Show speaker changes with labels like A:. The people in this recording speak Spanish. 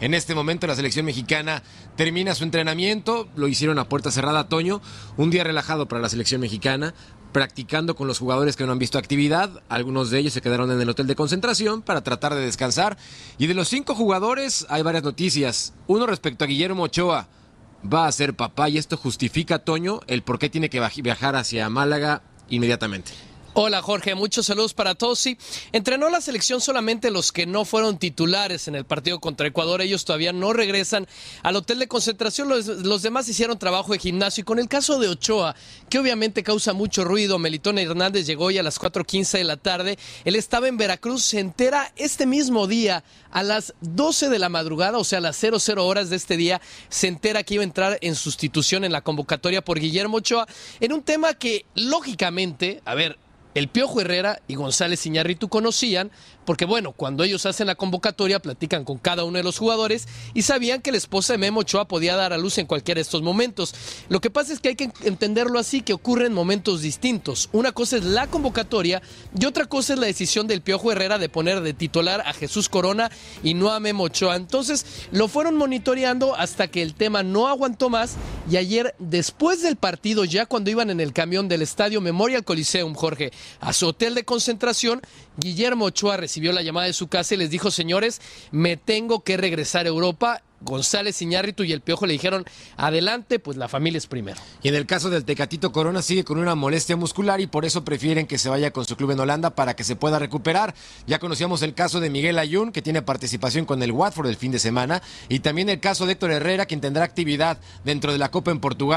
A: En este momento la selección mexicana termina su entrenamiento, lo hicieron a puerta cerrada Toño, un día relajado para la selección mexicana, practicando con los jugadores que no han visto actividad, algunos de ellos se quedaron en el hotel de concentración para tratar de descansar, y de los cinco jugadores hay varias noticias, uno respecto a Guillermo Ochoa, va a ser papá y esto justifica Toño el por qué tiene que viajar hacia Málaga inmediatamente.
B: Hola Jorge, muchos saludos para todos. entrenó la selección solamente los que no fueron titulares en el partido contra Ecuador. Ellos todavía no regresan al hotel de concentración. Los, demás hicieron trabajo de gimnasio. Y con el caso de Ochoa, que obviamente causa mucho ruido, Melitón Hernández llegó ya a las 4.15 de la tarde. Él estaba en Veracruz, se entera este mismo día a las 12 de la madrugada, o sea, a las 00 horas de este día, se entera que iba a entrar en sustitución en la convocatoria por Guillermo Ochoa en un tema que lógicamente, a ver, el Piojo Herrera y González Iñarritu conocían, porque bueno, cuando ellos hacen la convocatoria platican con cada uno de los jugadores y sabían que la esposa de Memo Ochoa podía dar a luz en cualquiera de estos momentos. Lo que pasa es que hay que entenderlo así, que ocurren momentos distintos. Una cosa es la convocatoria y otra cosa es la decisión del Piojo Herrera de poner de titular a Jesús Corona y no a Memo Ochoa. Entonces lo fueron monitoreando hasta que el tema no aguantó más y ayer después del partido, ya cuando iban en el camión del estadio Memorial Coliseum, Jorge, a su hotel de concentración, Guillermo Ochoa recibió la llamada de su casa y les dijo, señores, me tengo que regresar a Europa. González Iñárritu y el Piojo le dijeron, adelante, pues la familia es primero.
A: Y en el caso del Tecatito Corona sigue con una molestia muscular y por eso prefieren que se vaya con su club en Holanda para que se pueda recuperar. Ya conocíamos el caso de Miguel Ayun, que tiene participación con el Watford el fin de semana, y también el caso de Héctor Herrera, quien tendrá actividad dentro de la Copa en Portugal.